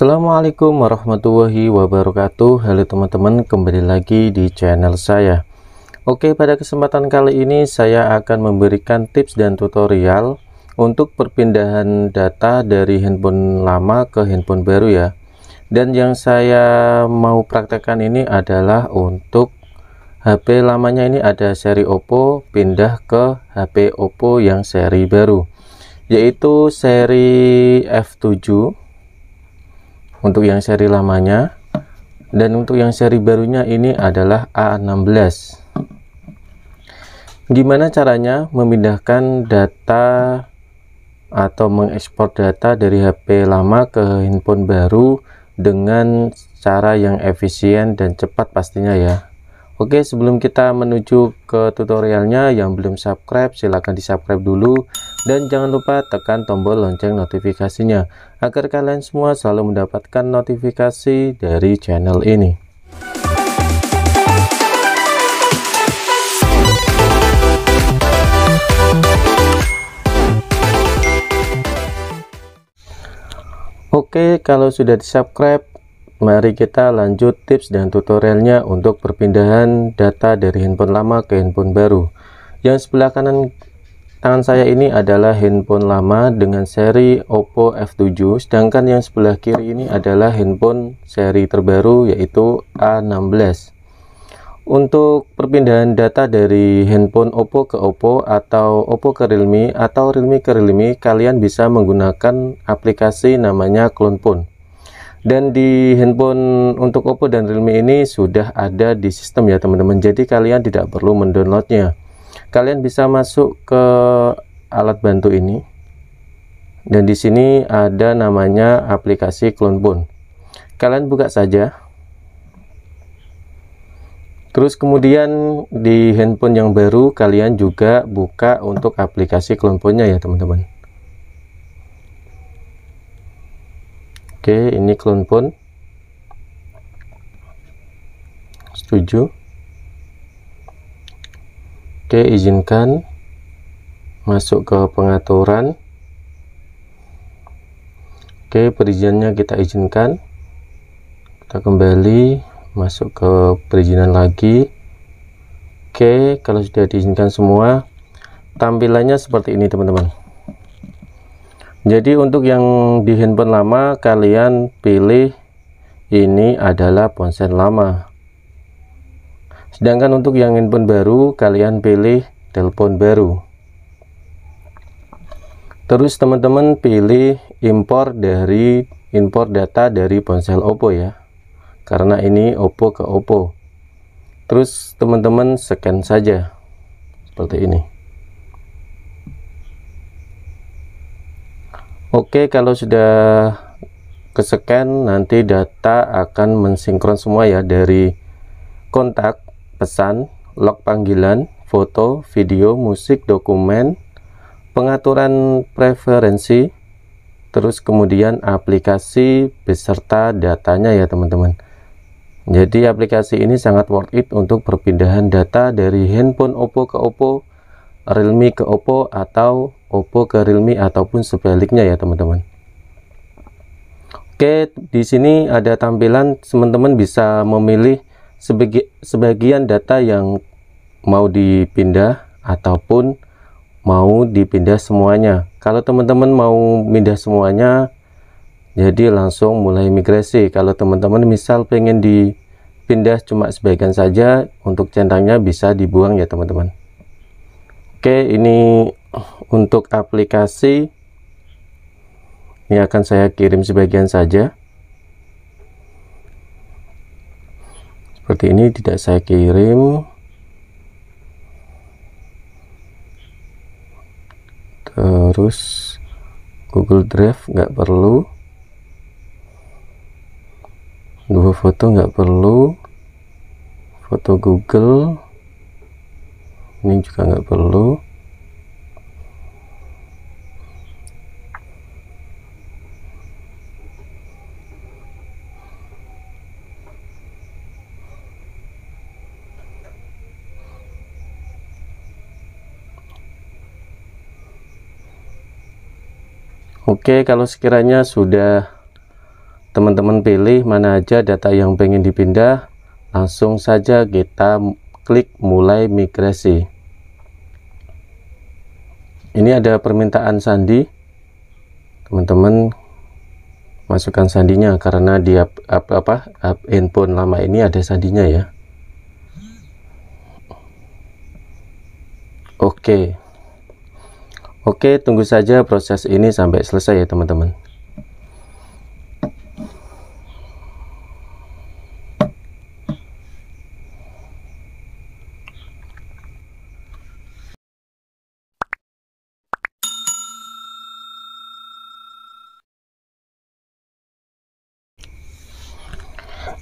Assalamualaikum warahmatullahi wabarakatuh Halo teman-teman kembali lagi di channel saya Oke pada kesempatan kali ini saya akan memberikan tips dan tutorial Untuk perpindahan data dari handphone lama ke handphone baru ya Dan yang saya mau praktekkan ini adalah untuk HP lamanya ini ada seri Oppo pindah ke HP Oppo yang seri baru yaitu seri F7 untuk yang seri lamanya dan untuk yang seri barunya ini adalah A16 gimana caranya memindahkan data atau mengekspor data dari HP lama ke handphone baru dengan cara yang efisien dan cepat pastinya ya Oke sebelum kita menuju ke tutorialnya yang belum subscribe silahkan di subscribe dulu dan jangan lupa tekan tombol lonceng notifikasinya agar kalian semua selalu mendapatkan notifikasi dari channel ini. Oke, kalau sudah di-subscribe, mari kita lanjut tips dan tutorialnya untuk perpindahan data dari handphone lama ke handphone baru. Yang sebelah kanan Tangan saya ini adalah handphone lama dengan seri Oppo F7, sedangkan yang sebelah kiri ini adalah handphone seri terbaru yaitu A16. Untuk perpindahan data dari handphone Oppo ke Oppo atau Oppo ke Realme atau Realme ke Realme, kalian bisa menggunakan aplikasi namanya ClonePhone. Dan di handphone untuk Oppo dan Realme ini sudah ada di sistem ya teman-teman, jadi kalian tidak perlu mendownloadnya kalian bisa masuk ke alat bantu ini dan di sini ada namanya aplikasi clone bone kalian buka saja terus kemudian di handphone yang baru kalian juga buka untuk aplikasi clone nya ya teman-teman oke ini clone bone setuju Oke, izinkan masuk ke pengaturan. Oke, perizinannya kita izinkan. Kita kembali masuk ke perizinan lagi. Oke, kalau sudah diizinkan semua, tampilannya seperti ini, teman-teman. Jadi untuk yang di handphone lama, kalian pilih ini adalah ponsel lama Sedangkan untuk yang handphone baru, kalian pilih telepon baru. Terus teman-teman pilih impor dari impor data dari ponsel Oppo ya. Karena ini Oppo ke Oppo. Terus teman-teman scan saja. Seperti ini. Oke, kalau sudah ke scan nanti data akan mensinkron semua ya dari kontak pesan, log panggilan, foto, video, musik, dokumen, pengaturan preferensi, terus kemudian aplikasi beserta datanya ya teman-teman. Jadi aplikasi ini sangat worth it untuk perpindahan data dari handphone Oppo ke Oppo, Realme ke Oppo atau Oppo ke Realme ataupun sebaliknya ya teman-teman. Oke, di sini ada tampilan teman-teman bisa memilih sebagi, sebagian data yang mau dipindah ataupun mau dipindah semuanya kalau teman-teman mau pindah semuanya jadi langsung mulai migrasi kalau teman-teman misal pengen dipindah cuma sebagian saja untuk centangnya bisa dibuang ya teman-teman oke ini untuk aplikasi ini akan saya kirim sebagian saja seperti ini tidak saya kirim terus Google Drive nggak perlu Dua Foto nggak perlu foto Google ini juga nggak perlu Oke kalau sekiranya sudah teman-teman pilih mana aja data yang pengen dipindah langsung saja kita klik mulai migrasi ini ada permintaan sandi teman-teman masukkan sandinya karena di apa apa handphone lama ini ada sandinya ya oke Oke, tunggu saja proses ini sampai selesai ya teman-teman.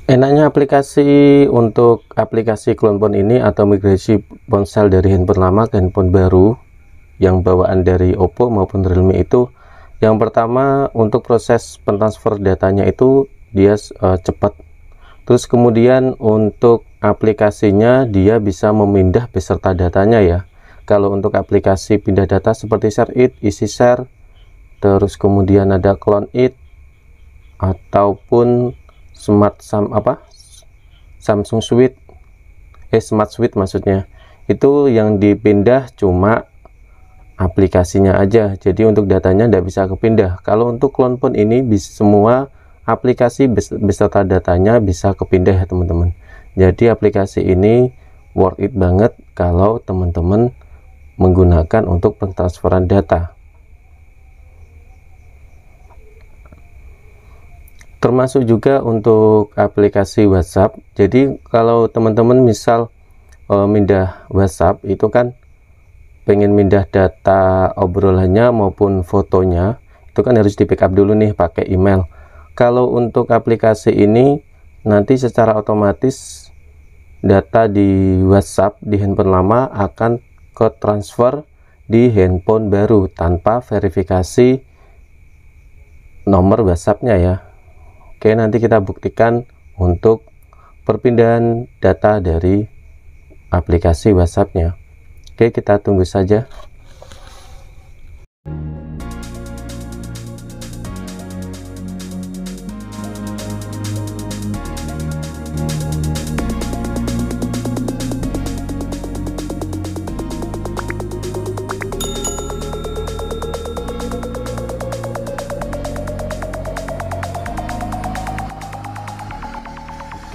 Enaknya aplikasi untuk aplikasi clone phone ini atau migrasi ponsel dari handphone lama ke handphone baru yang bawaan dari Oppo maupun Realme itu yang pertama untuk proses pentransfer datanya itu dia uh, cepat terus kemudian untuk aplikasinya dia bisa memindah beserta datanya ya kalau untuk aplikasi pindah data seperti share it, isi share terus kemudian ada clone it ataupun smart sam apa Samsung Suite eh Smart Suite maksudnya itu yang dipindah cuma aplikasinya aja jadi untuk datanya tidak bisa kepindah kalau untuk clone pun ini bisa semua aplikasi beserta datanya bisa kepindah ya teman-teman jadi aplikasi ini worth it banget kalau teman-teman menggunakan untuk pentransferan data termasuk juga untuk aplikasi WhatsApp jadi kalau teman-teman misal e, mindah WhatsApp itu kan pengen pindah data obrolannya maupun fotonya itu kan harus di backup dulu nih pakai email kalau untuk aplikasi ini nanti secara otomatis data di WhatsApp di handphone lama akan ke transfer di handphone baru tanpa verifikasi nomor WhatsAppnya ya Oke nanti kita buktikan untuk perpindahan data dari aplikasi WhatsAppnya Oke, kita tunggu saja.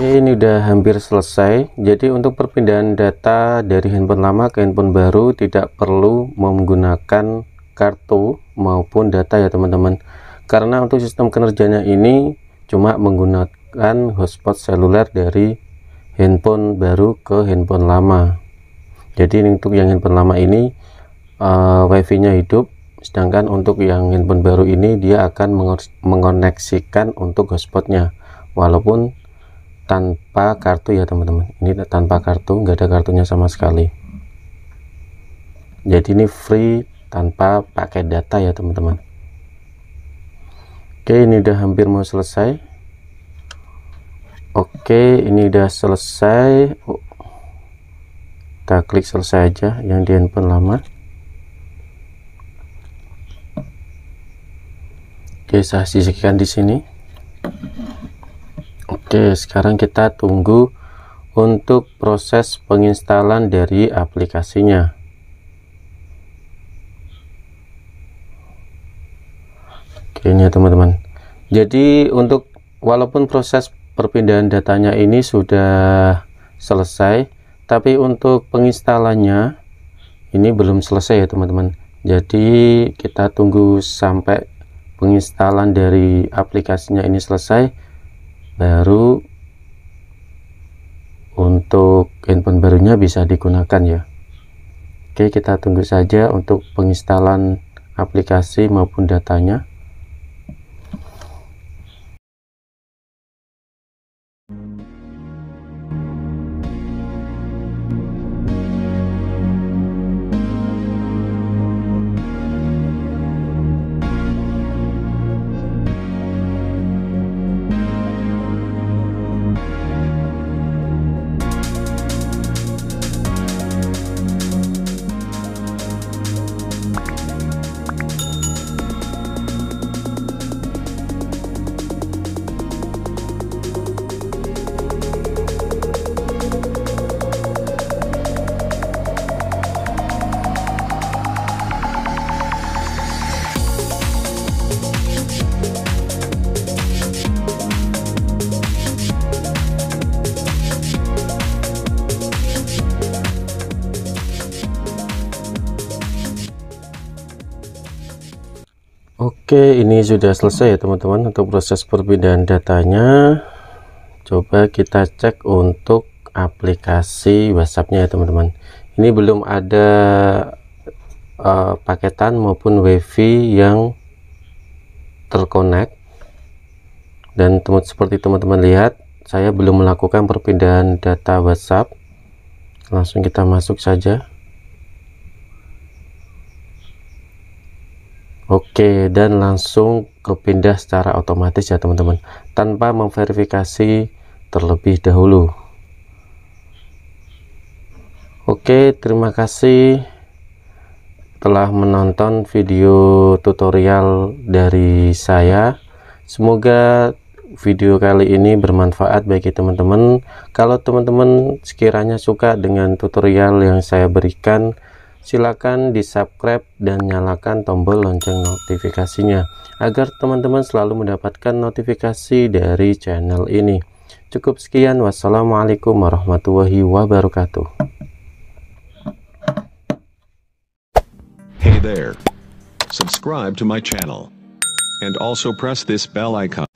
Oke ini udah hampir selesai jadi untuk perpindahan data dari handphone lama ke handphone baru tidak perlu menggunakan kartu maupun data ya teman-teman karena untuk sistem kinerjanya ini cuma menggunakan hotspot seluler dari handphone baru ke handphone lama jadi untuk yang handphone lama ini uh, eh, wifi nya hidup sedangkan untuk yang handphone baru ini dia akan mengoneksikan untuk hotspotnya walaupun tanpa kartu ya teman-teman ini tanpa kartu nggak ada kartunya sama sekali jadi ini free tanpa pakai data ya teman-teman oke ini udah hampir mau selesai oke ini udah selesai oh. kita klik selesai aja yang di handphone lama oke saya sisihkan di sini Oke sekarang kita tunggu untuk proses penginstalan dari aplikasinya Oke ini ya teman-teman jadi untuk walaupun proses perpindahan datanya ini sudah selesai tapi untuk penginstalannya ini belum selesai ya teman-teman jadi kita tunggu sampai penginstalan dari aplikasinya ini selesai baru untuk handphone barunya bisa digunakan ya Oke kita tunggu saja untuk penginstalan aplikasi maupun datanya Oke ini sudah selesai ya teman-teman untuk proses perpindahan datanya coba kita cek untuk aplikasi WhatsAppnya ya teman-teman ini belum ada uh, paketan maupun wifi yang terkonek dan teman seperti teman-teman lihat saya belum melakukan perpindahan data WhatsApp langsung kita masuk saja Oke, dan langsung kepindah secara otomatis ya teman-teman, tanpa memverifikasi terlebih dahulu. Oke, terima kasih telah menonton video tutorial dari saya. Semoga video kali ini bermanfaat bagi teman-teman. Kalau teman-teman sekiranya suka dengan tutorial yang saya berikan, silakan di subscribe dan nyalakan tombol lonceng notifikasinya agar teman-teman selalu mendapatkan notifikasi dari channel ini cukup sekian wassalamualaikum warahmatullahi wabarakatuh hey there subscribe to my channel and also press this bell icon